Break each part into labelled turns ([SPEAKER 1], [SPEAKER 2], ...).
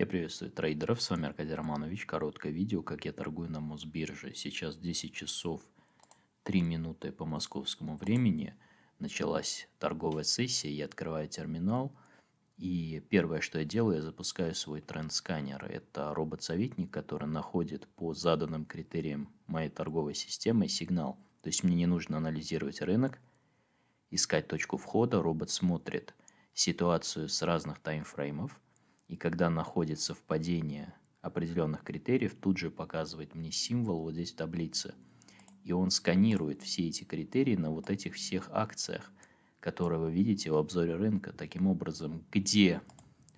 [SPEAKER 1] Я приветствую трейдеров, с вами Аркадий Романович. Короткое видео, как я торгую на Мосбирже. Сейчас 10 часов 3 минуты по московскому времени. Началась торговая сессия, я открываю терминал. И первое, что я делаю, я запускаю свой тренд-сканер. Это робот-советник, который находит по заданным критериям моей торговой системы сигнал. То есть мне не нужно анализировать рынок, искать точку входа. Робот смотрит ситуацию с разных таймфреймов – и когда находит совпадение определенных критериев, тут же показывает мне символ вот здесь в таблице. И он сканирует все эти критерии на вот этих всех акциях, которые вы видите в обзоре рынка. Таким образом, где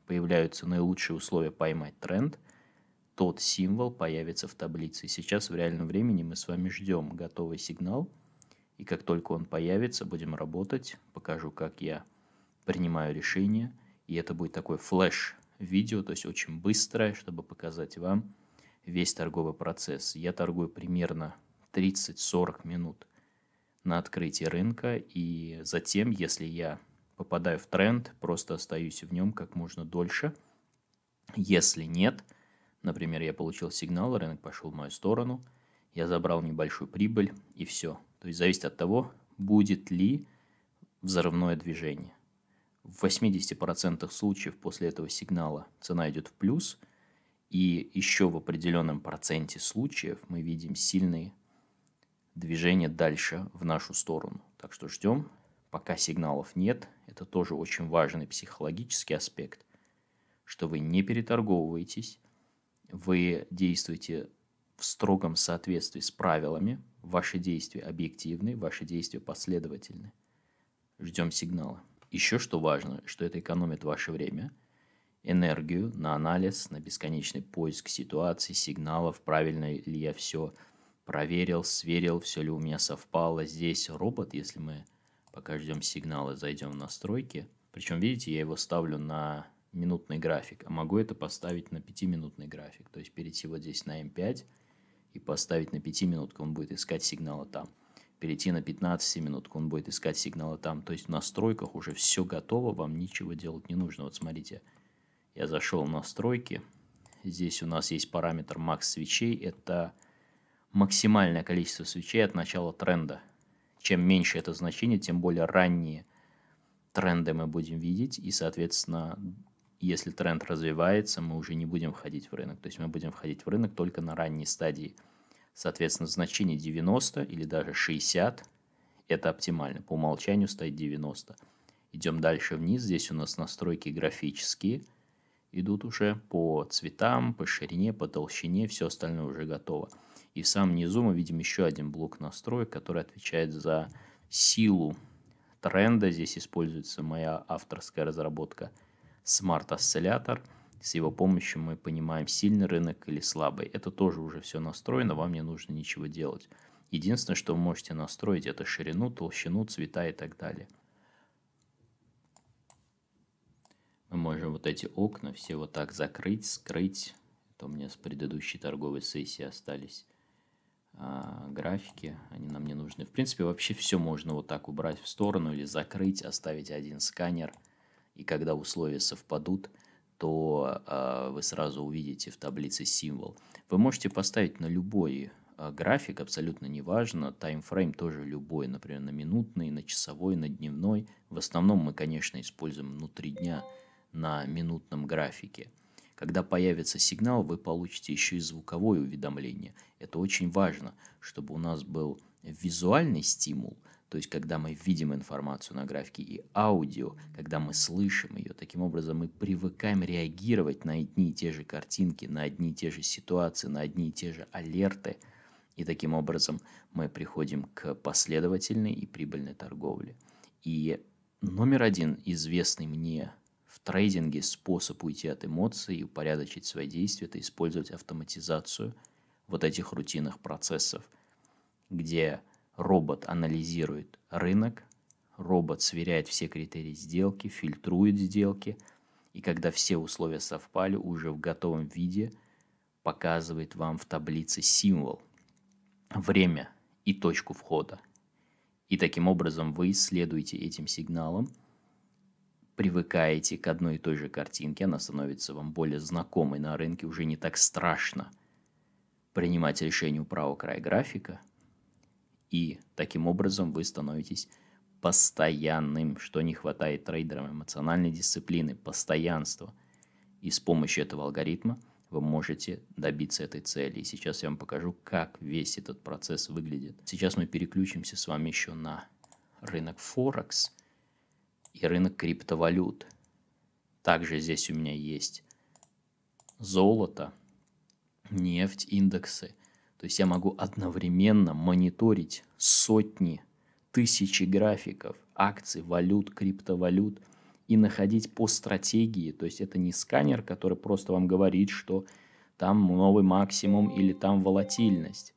[SPEAKER 1] появляются наилучшие условия поймать тренд, тот символ появится в таблице. И сейчас в реальном времени мы с вами ждем готовый сигнал. И как только он появится, будем работать. Покажу, как я принимаю решение. И это будет такой флеш видео, то есть очень быстрое, чтобы показать вам весь торговый процесс. Я торгую примерно 30-40 минут на открытии рынка, и затем, если я попадаю в тренд, просто остаюсь в нем как можно дольше. Если нет, например, я получил сигнал, рынок пошел в мою сторону, я забрал небольшую прибыль и все. То есть зависит от того, будет ли взрывное движение в 80% случаев после этого сигнала цена идет в плюс, и еще в определенном проценте случаев мы видим сильные движения дальше в нашу сторону. Так что ждем, пока сигналов нет. Это тоже очень важный психологический аспект, что вы не переторговываетесь, вы действуете в строгом соответствии с правилами, ваши действия объективны, ваши действия последовательны. Ждем сигнала. Еще что важно, что это экономит ваше время, энергию на анализ, на бесконечный поиск ситуаций, сигналов, правильно ли я все проверил, сверил, все ли у меня совпало. Здесь робот, если мы пока ждем сигнала, зайдем в настройки. Причем, видите, я его ставлю на минутный график, а могу это поставить на 5-минутный график. То есть перейти вот здесь на м эм 5 и поставить на 5 минутку, он будет искать сигналы там перейти на 15 минутку, он будет искать сигналы там. То есть в настройках уже все готово, вам ничего делать не нужно. Вот смотрите, я зашел в настройки, здесь у нас есть параметр макс свечей, это максимальное количество свечей от начала тренда. Чем меньше это значение, тем более ранние тренды мы будем видеть, и, соответственно, если тренд развивается, мы уже не будем входить в рынок. То есть мы будем входить в рынок только на ранней стадии – Соответственно, значение 90 или даже 60 – это оптимально. По умолчанию стоит 90. Идем дальше вниз. Здесь у нас настройки графические идут уже по цветам, по ширине, по толщине. Все остальное уже готово. И в самом низу мы видим еще один блок настроек, который отвечает за силу тренда. Здесь используется моя авторская разработка Smart Oscillator – с его помощью мы понимаем, сильный рынок или слабый. Это тоже уже все настроено, вам не нужно ничего делать. Единственное, что вы можете настроить, это ширину, толщину, цвета и так далее. Мы можем вот эти окна все вот так закрыть, скрыть. Это у меня с предыдущей торговой сессии остались а, графики, они нам не нужны. В принципе, вообще все можно вот так убрать в сторону или закрыть, оставить один сканер. И когда условия совпадут, то э, а, вы сразу увидите в таблице символ. Вы можете поставить на любой э, график, абсолютно неважно, таймфрейм тоже любой, например, на минутный, на часовой, на дневной. В основном мы, конечно, используем внутри дня на минутном графике. Когда появится сигнал, вы получите еще и звуковое уведомление. Это очень важно, чтобы у нас был визуальный стимул – то есть, когда мы видим информацию на графике и аудио, когда мы слышим ее, таким образом мы привыкаем реагировать на одни и те же картинки, на одни и те же ситуации, на одни и те же алерты. И таким образом мы приходим к последовательной и прибыльной торговле. И номер один известный мне в трейдинге способ уйти от эмоций и упорядочить свои действия – это использовать автоматизацию вот этих рутинных процессов, где Робот анализирует рынок, робот сверяет все критерии сделки, фильтрует сделки, и когда все условия совпали, уже в готовом виде показывает вам в таблице символ, время и точку входа. И таким образом вы следуете этим сигналам, привыкаете к одной и той же картинке, она становится вам более знакомой на рынке, уже не так страшно принимать решение у правого края графика – и таким образом вы становитесь постоянным, что не хватает трейдерам эмоциональной дисциплины, постоянства. И с помощью этого алгоритма вы можете добиться этой цели. И сейчас я вам покажу, как весь этот процесс выглядит. Сейчас мы переключимся с вами еще на рынок Форекс и рынок криптовалют. Также здесь у меня есть золото, нефть, индексы – то есть я могу одновременно мониторить сотни, тысячи графиков, акций, валют, криптовалют и находить по стратегии. То есть это не сканер, который просто вам говорит, что там новый максимум или там волатильность.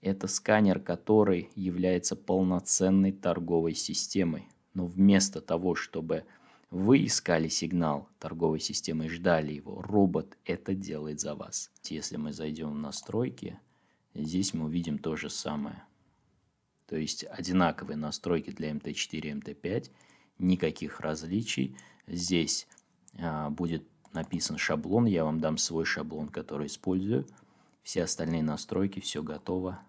[SPEAKER 1] Это сканер, который является полноценной торговой системой. Но вместо того, чтобы вы искали сигнал торговой системы и ждали его, робот это делает за вас. Если мы зайдем в настройки, Здесь мы увидим то же самое. То есть одинаковые настройки для MT4 и MT5, никаких различий. Здесь а, будет написан шаблон, я вам дам свой шаблон, который использую. Все остальные настройки, все готово.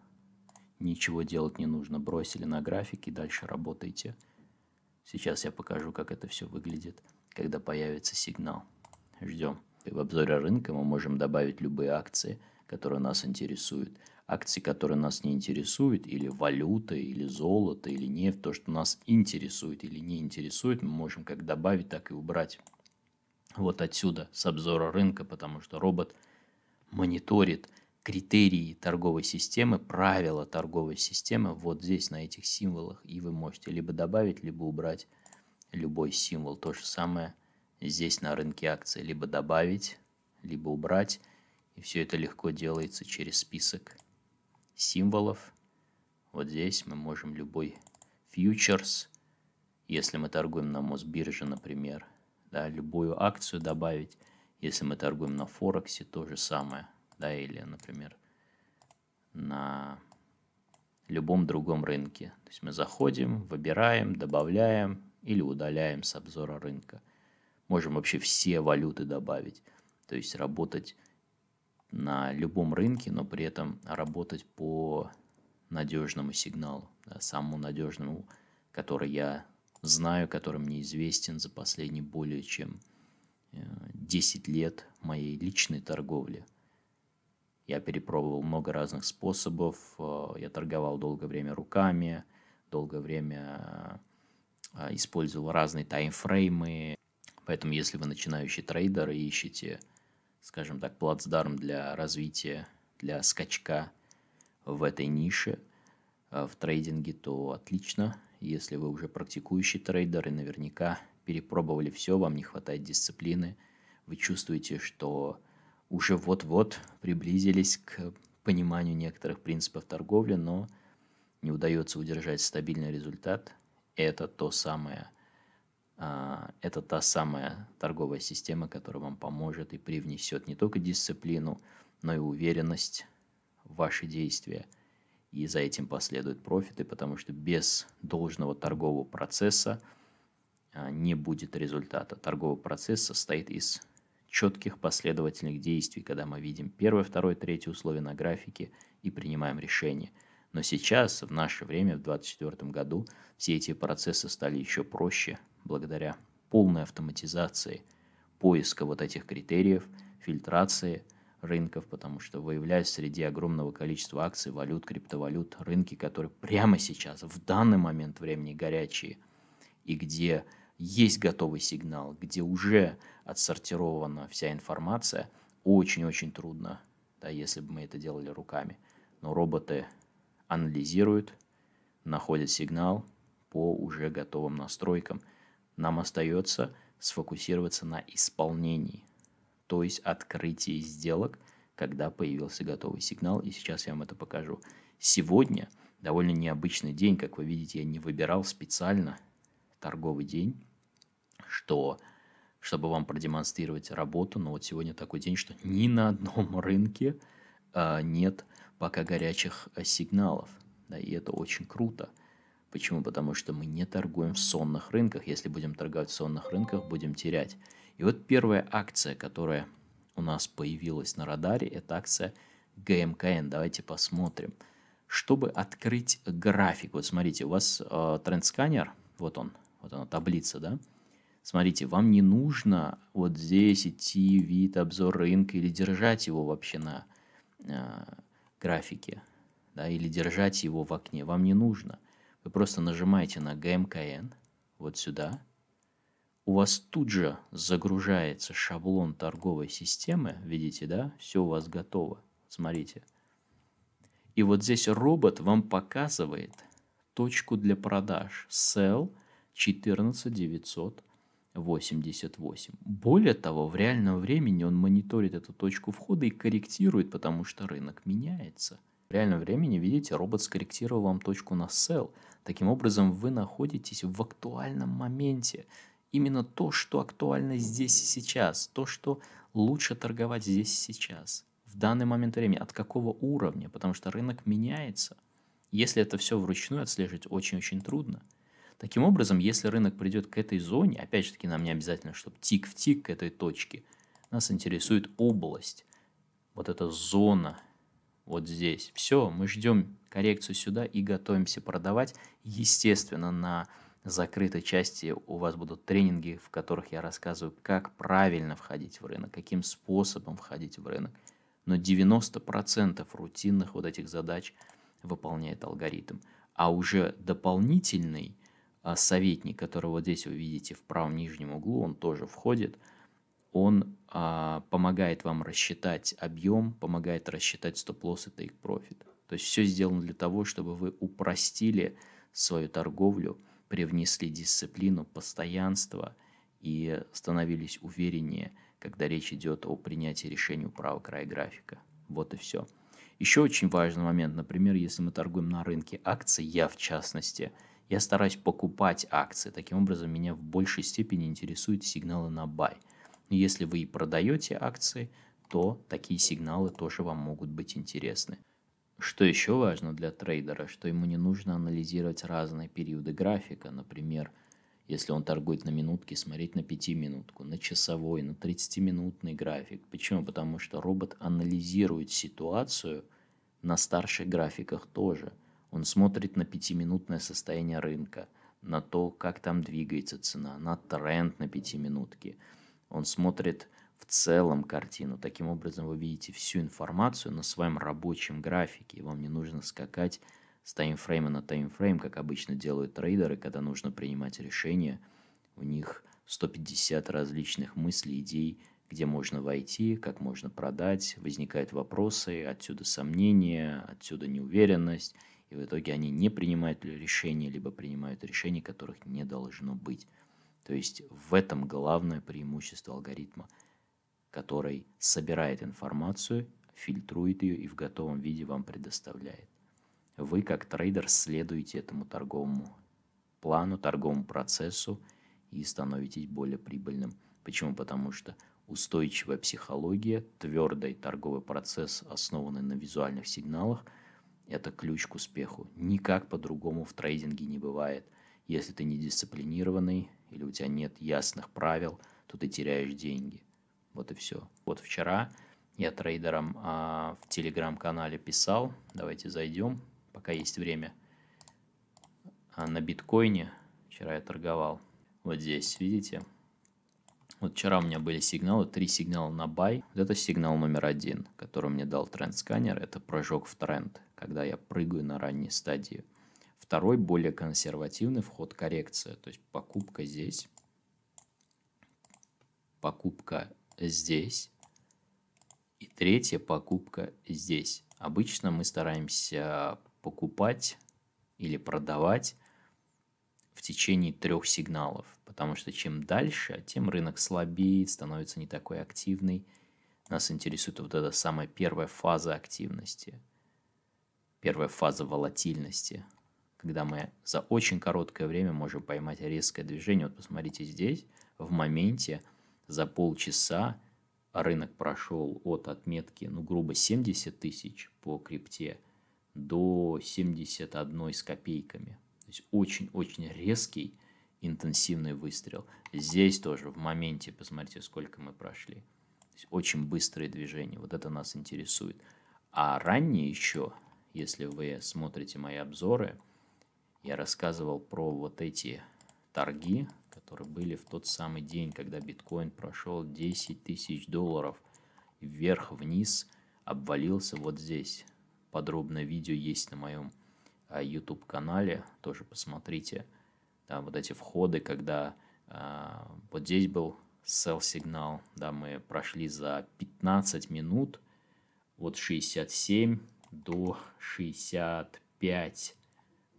[SPEAKER 1] Ничего делать не нужно. Бросили на график и дальше работайте. Сейчас я покажу, как это все выглядит, когда появится сигнал. Ждем. И в обзоре рынка мы можем добавить любые акции – которые нас интересуют, акции, которые нас не интересуют, или валюта, или золото, или нефть, то, что нас интересует или не интересует, мы можем как добавить, так и убрать вот отсюда, с обзора рынка, потому что робот мониторит критерии торговой системы, правила торговой системы вот здесь, на этих символах, и вы можете либо добавить, либо убрать любой символ. То же самое здесь на рынке акций, либо добавить, либо убрать, и все это легко делается через список символов. Вот здесь мы можем любой фьючерс, если мы торгуем на Мосбирже, например, да, любую акцию добавить. Если мы торгуем на Форексе, то же самое. Да, или, например, на любом другом рынке. То есть мы заходим, выбираем, добавляем или удаляем с обзора рынка. Можем вообще все валюты добавить. То есть работать на любом рынке, но при этом работать по надежному сигналу, да, самому надежному, который я знаю, который мне известен за последние более чем 10 э, лет моей личной торговли. Я перепробовал много разных способов. Э, я торговал долгое время руками, долгое время э, использовал разные таймфреймы. Поэтому, если вы начинающий трейдер и ищете скажем так, плацдарм для развития, для скачка в этой нише, а в трейдинге, то отлично. Если вы уже практикующий трейдер и наверняка перепробовали все, вам не хватает дисциплины, вы чувствуете, что уже вот-вот приблизились к пониманию некоторых принципов торговли, но не удается удержать стабильный результат, это то самое – а, это та самая торговая система, которая вам поможет и привнесет не только дисциплину, но и уверенность в ваши действия. И за этим последуют профиты, потому что без должного торгового процесса а, не будет результата. Торговый процесс состоит из четких последовательных действий, когда мы видим первое, второе, третье условие на графике и принимаем решение. Но сейчас, в наше время, в 2024 году, все эти процессы стали еще проще, благодаря полной автоматизации поиска вот этих критериев, фильтрации рынков, потому что выявлять среди огромного количества акций, валют, криптовалют, рынки, которые прямо сейчас, в данный момент времени горячие, и где есть готовый сигнал, где уже отсортирована вся информация, очень-очень трудно, да, если бы мы это делали руками. Но роботы анализируют, находят сигнал по уже готовым настройкам – нам остается сфокусироваться на исполнении, то есть открытии сделок, когда появился готовый сигнал, и сейчас я вам это покажу. Сегодня довольно необычный день, как вы видите, я не выбирал специально торговый день, что, чтобы вам продемонстрировать работу, но вот сегодня такой день, что ни на одном рынке э, нет пока горячих а, сигналов, да, и это очень круто. Почему? Потому что мы не торгуем в сонных рынках. Если будем торговать в сонных рынках, будем терять. И вот первая акция, которая у нас появилась на радаре, это акция ГМКН. Давайте посмотрим. Чтобы открыть график, вот смотрите, у вас э, трендсканер, вот он, вот она таблица, да? Смотрите, вам не нужно вот здесь идти вид, обзор рынка или держать его вообще на э, графике, да, или держать его в окне, вам не нужно – вы просто нажимаете на GMKN вот сюда. У вас тут же загружается шаблон торговой системы. Видите, да? Все у вас готово. Смотрите. И вот здесь робот вам показывает точку для продаж. Sell 14988. Более того, в реальном времени он мониторит эту точку входа и корректирует, потому что рынок меняется. В реальном времени, видите, робот скорректировал вам точку на sell – Таким образом, вы находитесь в актуальном моменте. Именно то, что актуально здесь и сейчас, то, что лучше торговать здесь и сейчас, в данный момент времени, от какого уровня, потому что рынок меняется. Если это все вручную отслеживать, очень-очень трудно. Таким образом, если рынок придет к этой зоне, опять же таки нам не обязательно, чтобы тик в тик к этой точке, нас интересует область, вот эта зона вот здесь. Все, мы ждем коррекцию сюда и готовимся продавать. Естественно, на закрытой части у вас будут тренинги, в которых я рассказываю, как правильно входить в рынок, каким способом входить в рынок. Но 90% рутинных вот этих задач выполняет алгоритм. А уже дополнительный а, советник, которого вот здесь вы видите в правом нижнем углу, он тоже входит, он а, помогает вам рассчитать объем, помогает рассчитать стоп-лосс и тейк-профит. То есть все сделано для того, чтобы вы упростили свою торговлю, привнесли дисциплину, постоянство и становились увереннее, когда речь идет о принятии решения у правого края графика. Вот и все. Еще очень важный момент, например, если мы торгуем на рынке акций, я в частности, я стараюсь покупать акции. Таким образом, меня в большей степени интересуют сигналы на бай. Если вы продаете акции, то такие сигналы тоже вам могут быть интересны. Что еще важно для трейдера, что ему не нужно анализировать разные периоды графика, например, если он торгует на минутке, смотреть на 5-минутку, на часовой, на 30-минутный график. Почему? Потому что робот анализирует ситуацию на старших графиках тоже. Он смотрит на 5-минутное состояние рынка, на то, как там двигается цена, на тренд на 5-минутке. Он смотрит в целом картину. Таким образом, вы видите всю информацию на своем рабочем графике, и вам не нужно скакать с таймфрейма на таймфрейм, как обычно делают трейдеры, когда нужно принимать решение. У них 150 различных мыслей, идей, где можно войти, как можно продать, возникают вопросы, отсюда сомнения, отсюда неуверенность, и в итоге они не принимают решения, либо принимают решения, которых не должно быть. То есть в этом главное преимущество алгоритма, который собирает информацию, фильтрует ее и в готовом виде вам предоставляет. Вы как трейдер следуете этому торговому плану, торговому процессу и становитесь более прибыльным. Почему? Потому что устойчивая психология, твердый торговый процесс, основанный на визуальных сигналах, это ключ к успеху. Никак по-другому в трейдинге не бывает. Если ты не дисциплинированный, или у тебя нет ясных правил, то ты теряешь деньги. Вот и все. Вот вчера я трейдерам а, в телеграм-канале писал, давайте зайдем, пока есть время, а на биткоине вчера я торговал. Вот здесь, видите? Вот вчера у меня были сигналы, три сигнала на бай. Вот это сигнал номер один, который мне дал тренд-сканер. Это прыжок в тренд, когда я прыгаю на ранней стадии. Второй более консервативный вход коррекция, то есть покупка здесь, покупка здесь и третья покупка здесь. Обычно мы стараемся покупать или продавать в течение трех сигналов, потому что чем дальше, тем рынок слабеет, становится не такой активный. Нас интересует вот эта самая первая фаза активности, первая фаза волатильности – когда мы за очень короткое время можем поймать резкое движение. Вот посмотрите здесь, в моменте за полчаса рынок прошел от отметки, ну, грубо, 70 тысяч по крипте до 71 с копейками. То есть очень-очень резкий интенсивный выстрел. Здесь тоже в моменте, посмотрите, сколько мы прошли. То есть очень быстрое движение. вот это нас интересует. А ранее еще, если вы смотрите мои обзоры – я рассказывал про вот эти торги, которые были в тот самый день, когда биткоин прошел 10 тысяч долларов вверх-вниз, обвалился вот здесь. Подробное видео есть на моем YouTube-канале, а, тоже посмотрите. Там вот эти входы, когда э, вот здесь был sell-сигнал, да, мы прошли за 15 минут от 67 до 65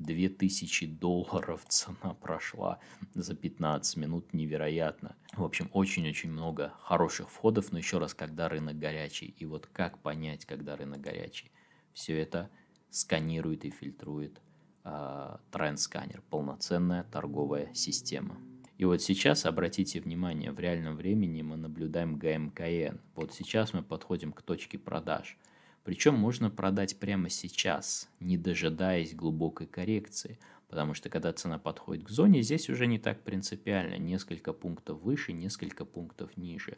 [SPEAKER 1] 2000 долларов цена прошла за 15 минут, невероятно. В общем, очень-очень много хороших входов, но еще раз, когда рынок горячий. И вот как понять, когда рынок горячий? Все это сканирует и фильтрует э, тренд-сканер, полноценная торговая система. И вот сейчас, обратите внимание, в реальном времени мы наблюдаем ГМКН. Вот сейчас мы подходим к точке продаж – причем можно продать прямо сейчас, не дожидаясь глубокой коррекции, потому что когда цена подходит к зоне, здесь уже не так принципиально, несколько пунктов выше, несколько пунктов ниже.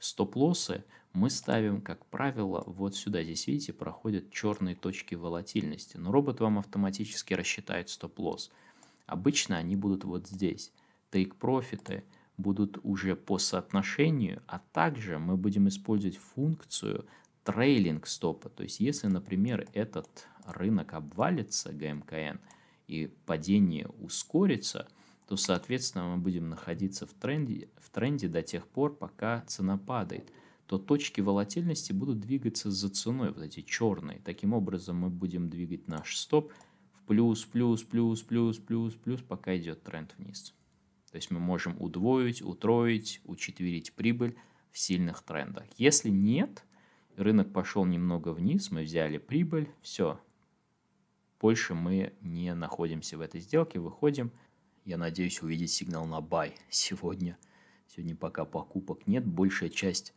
[SPEAKER 1] Стоп-лоссы мы ставим, как правило, вот сюда. Здесь, видите, проходят черные точки волатильности. Но робот вам автоматически рассчитает стоп-лосс. Обычно они будут вот здесь. Тейк-профиты будут уже по соотношению, а также мы будем использовать функцию трейлинг стопа. То есть, если, например, этот рынок обвалится, ГМКН, и падение ускорится, то, соответственно, мы будем находиться в тренде, в тренде до тех пор, пока цена падает то точки волатильности будут двигаться за ценой, вот эти черные. Таким образом мы будем двигать наш стоп в плюс, плюс, плюс, плюс, плюс, плюс, пока идет тренд вниз. То есть мы можем удвоить, утроить, учетверить прибыль в сильных трендах. Если нет, рынок пошел немного вниз, мы взяли прибыль, все. Больше мы не находимся в этой сделке, выходим. Я надеюсь увидеть сигнал на бай сегодня. Сегодня пока покупок нет, большая часть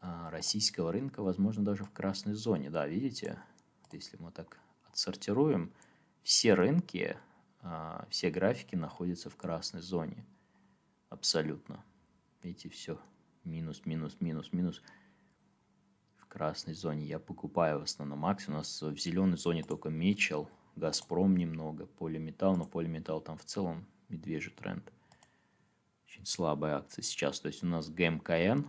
[SPEAKER 1] а, российского рынка, возможно, даже в красной зоне. Да, видите, если мы так отсортируем, все рынки, а, все графики находятся в красной зоне. Абсолютно. Видите, все. Минус, минус, минус, минус красной зоне я покупаю в основном акции. У нас в зеленой зоне только Мечел, Газпром немного, Полиметал, но Полиметал там в целом медвежий тренд. Очень слабая акция сейчас. То есть у нас ГМКН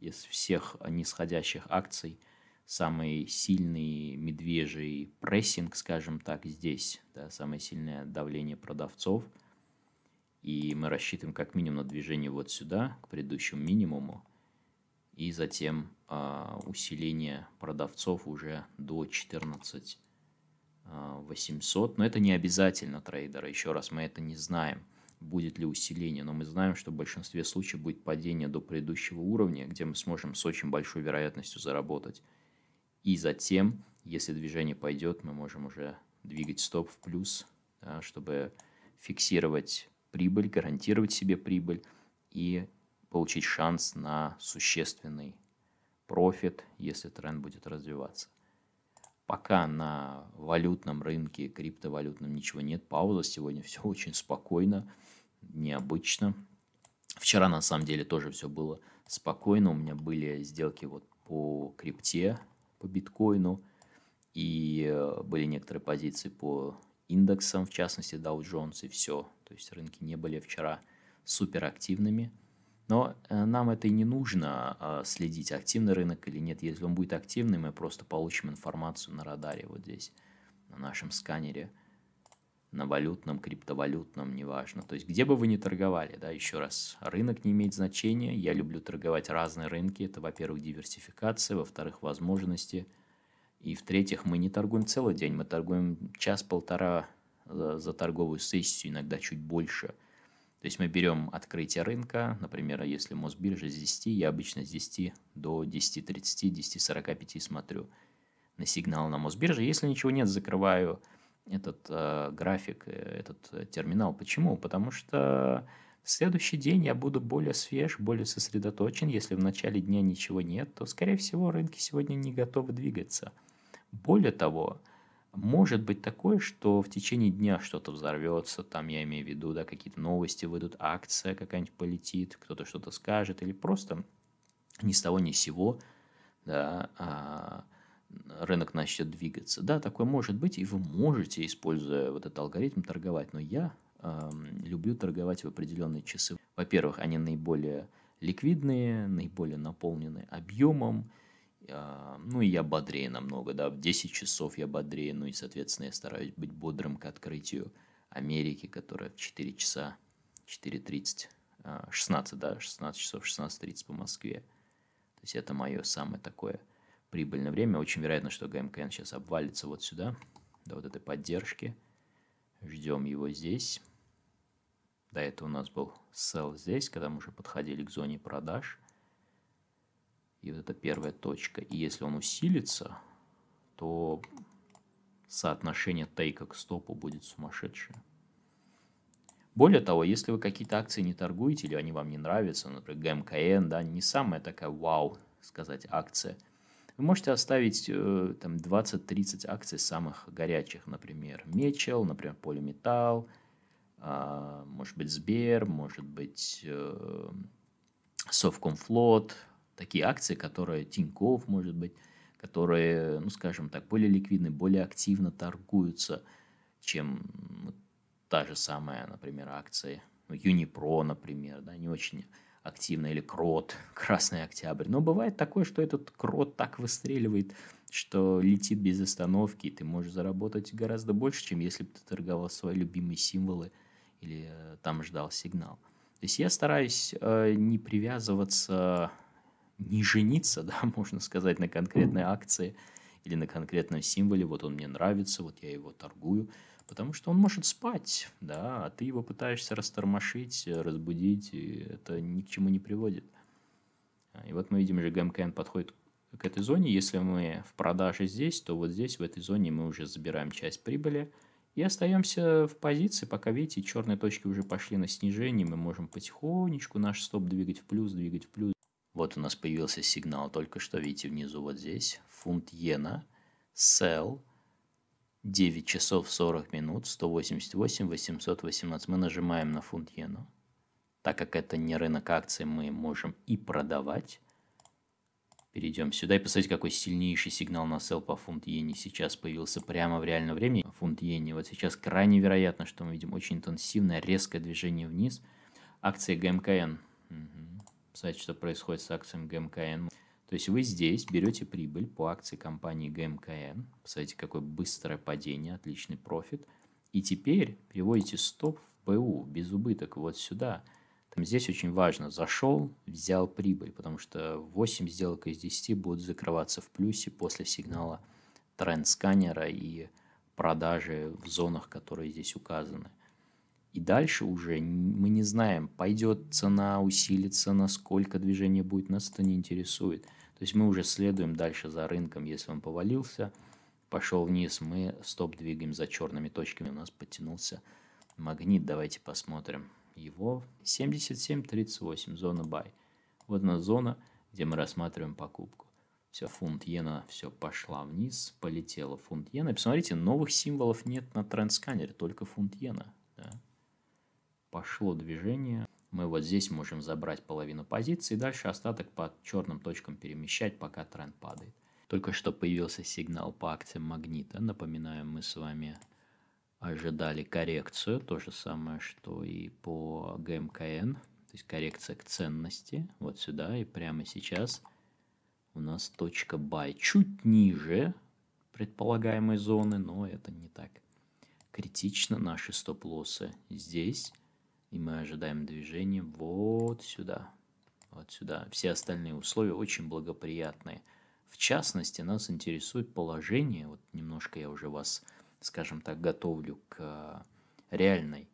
[SPEAKER 1] из всех нисходящих акций самый сильный медвежий прессинг, скажем так, здесь. Да, самое сильное давление продавцов. И мы рассчитываем как минимум на движение вот сюда, к предыдущему минимуму и затем а, усиление продавцов уже до 14 800. А, Но это не обязательно трейдера. Еще раз, мы это не знаем, будет ли усиление. Но мы знаем, что в большинстве случаев будет падение до предыдущего уровня, где мы сможем с очень большой вероятностью заработать. И затем, если движение пойдет, мы можем уже двигать стоп в плюс, да, чтобы фиксировать прибыль, гарантировать себе прибыль и получить шанс на существенный профит, если тренд будет развиваться. Пока на валютном рынке, криптовалютном ничего нет, пауза сегодня все очень спокойно, необычно. Вчера на самом деле тоже все было спокойно, у меня были сделки вот по крипте, по биткоину, и э, были некоторые позиции по индексам, в частности Dow Jones и все. То есть рынки не были вчера суперактивными активными но э, нам это и не нужно а, следить, активный рынок или нет. Если он будет активным мы просто получим информацию на радаре вот здесь, на нашем сканере, на валютном, криптовалютном, неважно. То есть где бы вы ни торговали, да, еще раз, рынок не имеет значения. Я люблю торговать разные рынки. Это, во-первых, диверсификация, во-вторых, возможности. И в-третьих, мы не торгуем целый день, мы торгуем час-полтора э, за торговую сессию, иногда чуть больше – то есть мы берем открытие рынка, например, если Мосбиржа с 10, я обычно с 10 до 10.30, 10.45 смотрю на сигнал на Мосбирже. Если ничего нет, закрываю этот э, график, э, этот э, терминал. Почему? Потому что в следующий день я буду более свеж, более сосредоточен. Если в начале дня ничего нет, то, скорее всего, рынки сегодня не готовы двигаться. Более того, может быть такое, что в течение дня что-то взорвется, там я имею в виду, да, какие-то новости выйдут, акция какая-нибудь полетит, кто-то что-то скажет, или просто ни с того ни с сего, да, а рынок начнет двигаться. Да, такое может быть, и вы можете, используя вот этот алгоритм, торговать. Но я э, люблю торговать в определенные часы. Во-первых, они наиболее ликвидные, наиболее наполнены объемом, а, ну и я бодрее намного, да, в 10 часов я бодрее, ну и, соответственно, я стараюсь быть бодрым к открытию Америки, которая в 4 часа, 4.30, 16, а, да, 16 часов, 16.30 по Москве. То есть это мое самое такое прибыльное время. Очень вероятно, что ГМКН сейчас обвалится вот сюда, до вот этой поддержки. Ждем его здесь. До этого у нас был sell здесь, когда мы уже подходили к зоне продаж – и вот это первая точка. И если он усилится, то соотношение тейка к стопу будет сумасшедшее. Более того, если вы какие-то акции не торгуете или они вам не нравятся, например, ГМКН, да, не самая такая вау, сказать, акция, вы можете оставить э, там 20-30 акций самых горячих, например, Мечел, например, Полиметал, э, а, может быть, Сбер, может быть, э, Совкомфлот, такие акции, которые Тиньков, может быть, которые, ну, скажем так, более ликвидны, более активно торгуются, чем та же самая, например, акция ну, Юнипро, например, да, не очень активно, или Крот, Красный Октябрь. Но бывает такое, что этот Крот так выстреливает, что летит без остановки, и ты можешь заработать гораздо больше, чем если бы ты торговал свои любимые символы или э, там ждал сигнал. То есть я стараюсь э, не привязываться не жениться, да, можно сказать, на конкретной акции или на конкретном символе, вот он мне нравится, вот я его торгую, потому что он может спать, да, а ты его пытаешься растормошить, э, разбудить, и это ни к чему не приводит. А, и вот мы видим же, ГМКН подходит к этой зоне, если мы в продаже здесь, то вот здесь, в этой зоне, мы уже забираем часть прибыли, и остаемся в позиции, пока, видите, черные точки уже пошли на снижение, мы можем потихонечку наш стоп двигать в плюс, двигать в плюс, вот у нас появился сигнал только что, видите, внизу вот здесь. Фунт иена, sell, 9 часов 40 минут, 188, 818. Мы нажимаем на фунт иену. Так как это не рынок акций, мы можем и продавать. Перейдем сюда и посмотрите, какой сильнейший сигнал на Sell по фунт иене сейчас появился прямо в реальном времени. Фунт иене вот сейчас крайне вероятно, что мы видим очень интенсивное резкое движение вниз. Акции ГМКН. Угу посмотреть, что происходит с акциями ГМКН. То есть вы здесь берете прибыль по акции компании ГМКН, посмотрите, какое быстрое падение, отличный профит, и теперь переводите стоп в ПУ, без убыток, вот сюда. Там здесь очень важно, зашел, взял прибыль, потому что 8 сделок из 10 будут закрываться в плюсе после сигнала тренд-сканера и продажи в зонах, которые здесь указаны. И дальше уже мы не знаем, пойдет цена, усилится, насколько движение будет, нас это не интересует. То есть мы уже следуем дальше за рынком, если он повалился, пошел вниз, мы стоп двигаем за черными точками, у нас подтянулся магнит, давайте посмотрим его 77.38, зона buy. Вот она зона, где мы рассматриваем покупку. Все, фунт иена, все, пошла вниз, полетела фунт иена. И посмотрите, новых символов нет на трендсканере, только фунт иена пошло движение. Мы вот здесь можем забрать половину позиции, дальше остаток по черным точкам перемещать, пока тренд падает. Только что появился сигнал по акциям магнита. Напоминаем, мы с вами ожидали коррекцию. То же самое, что и по ГМКН. То есть коррекция к ценности. Вот сюда и прямо сейчас у нас точка buy чуть ниже предполагаемой зоны, но это не так критично. Наши стоп-лоссы здесь. И мы ожидаем движения вот сюда. Вот сюда. Все остальные условия очень благоприятные. В частности, нас интересует положение. Вот немножко я уже вас, скажем так, готовлю к э, реальной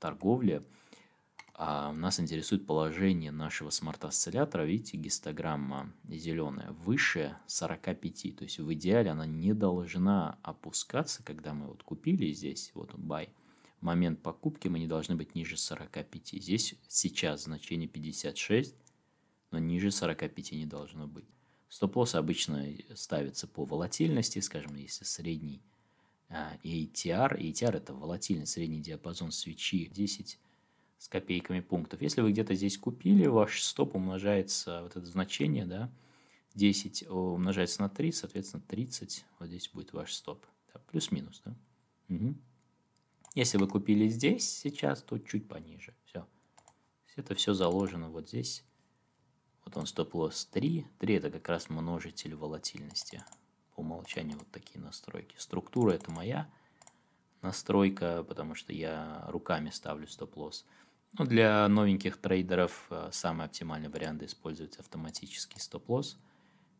[SPEAKER 1] торговле. А нас интересует положение нашего смарт-осциллятора. Видите, гистограмма зеленая выше 45. То есть в идеале она не должна опускаться, когда мы вот купили здесь, вот buy – момент покупки мы не должны быть ниже 45. Здесь сейчас значение 56, но ниже 45 не должно быть. Стоп-лосс обычно ставится по волатильности, скажем, если средний а, ATR, ATR это волатильный средний диапазон свечи 10 с копейками пунктов. Если вы где-то здесь купили, ваш стоп умножается, вот это значение, да, 10 умножается на 3, соответственно, 30, вот здесь будет ваш стоп. Да, Плюс-минус, да? Угу. Если вы купили здесь сейчас, то чуть пониже. Все. Это все заложено вот здесь. Вот он стоп-лосс 3. 3 это как раз множитель волатильности. По умолчанию вот такие настройки. Структура это моя настройка, потому что я руками ставлю стоп-лосс. Ну, для новеньких трейдеров э, самый оптимальный вариант использовать автоматический стоп-лосс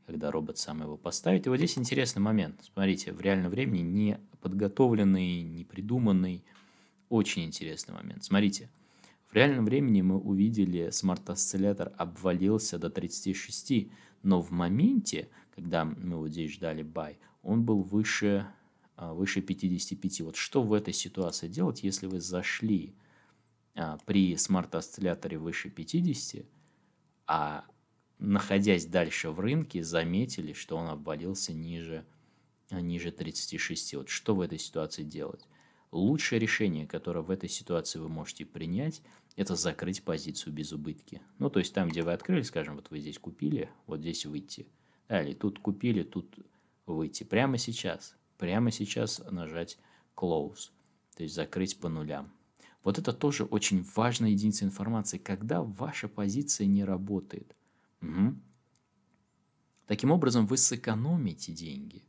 [SPEAKER 1] когда робот сам его поставит. И вот здесь интересный момент. Смотрите, в реальном времени не подготовленный, не придуманный. Очень интересный момент. Смотрите, в реальном времени мы увидели, смарт-осциллятор обвалился до 36, но в моменте, когда мы вот здесь ждали buy, он был выше, а, выше 55. Вот что в этой ситуации делать, если вы зашли а, при смарт-осцилляторе выше 50, а находясь дальше в рынке, заметили, что он обвалился ниже, а, ниже 36. Вот что в этой ситуации делать? Лучшее решение, которое в этой ситуации вы можете принять, это закрыть позицию без убытки. Ну, то есть там, где вы открыли, скажем, вот вы здесь купили, вот здесь выйти. Да, или тут купили, тут выйти. Прямо сейчас, прямо сейчас нажать close, то есть закрыть по нулям. Вот это тоже очень важная единица информации, когда ваша позиция не работает – Угу. Таким образом, вы сэкономите деньги.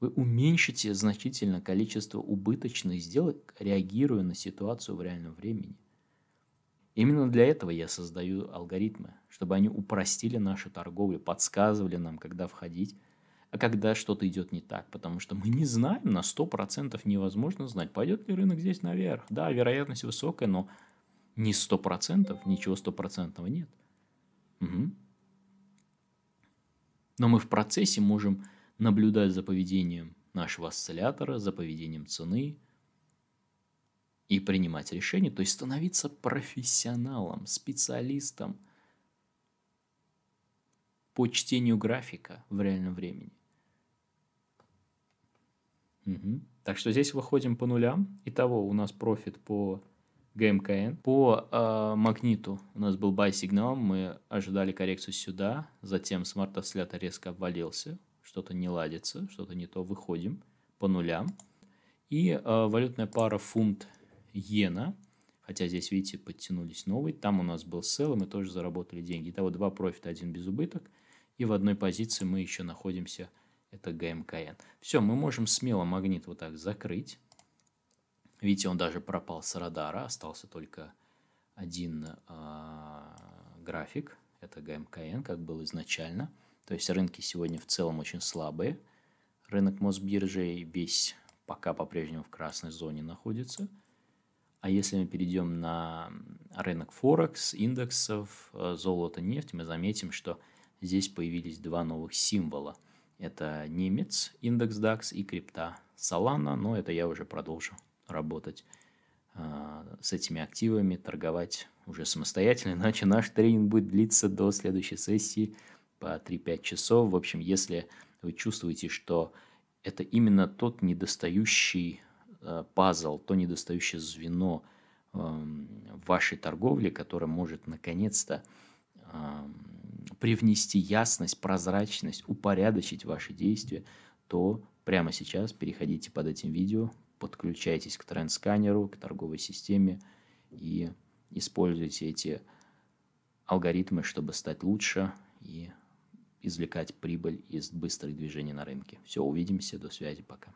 [SPEAKER 1] Вы уменьшите значительно количество убыточных сделок, реагируя на ситуацию в реальном времени. Именно для этого я создаю алгоритмы, чтобы они упростили нашу торговлю, подсказывали нам, когда входить, а когда что-то идет не так, потому что мы не знаем, на 100% невозможно знать, пойдет ли рынок здесь наверх. Да, вероятность высокая, но не 100%, ничего стопроцентного нет. Угу. Но мы в процессе можем наблюдать за поведением нашего осциллятора, за поведением цены и принимать решения, то есть становиться профессионалом, специалистом по чтению графика в реальном времени. Угу. Так что здесь выходим по нулям. Итого у нас профит по ГМКН. По э, магниту у нас был бай-сигнал, мы ожидали коррекцию сюда, затем смарт осциллятор резко обвалился, что-то не ладится, что-то не то, выходим по нулям. И э, валютная пара фунт-иена, хотя здесь, видите, подтянулись новый, там у нас был сел, и мы тоже заработали деньги. Итого два профита, один без убыток, и в одной позиции мы еще находимся, это ГМКН. Все, мы можем смело магнит вот так закрыть. Видите, он даже пропал с радара, остался только один а, график, это ГМКН, как был изначально. То есть рынки сегодня в целом очень слабые. Рынок Мосбиржи весь пока по-прежнему в красной зоне находится. А если мы перейдем на рынок Форекс, индексов, э, золото, нефть, мы заметим, что здесь появились два новых символа. Это немец, индекс DAX и крипта Solana, но это я уже продолжу работать а, с этими активами, торговать уже самостоятельно, иначе наш тренинг будет длиться до следующей сессии по 3-5 часов. В общем, если вы чувствуете, что это именно тот недостающий а, пазл, то недостающее звено эм, в вашей торговле, которое может наконец-то эм, привнести ясность, прозрачность, упорядочить ваши действия, то прямо сейчас переходите под этим видео подключайтесь к трендсканеру, к торговой системе и используйте эти алгоритмы, чтобы стать лучше и извлекать прибыль из быстрых движений на рынке. Все, увидимся, до связи, пока.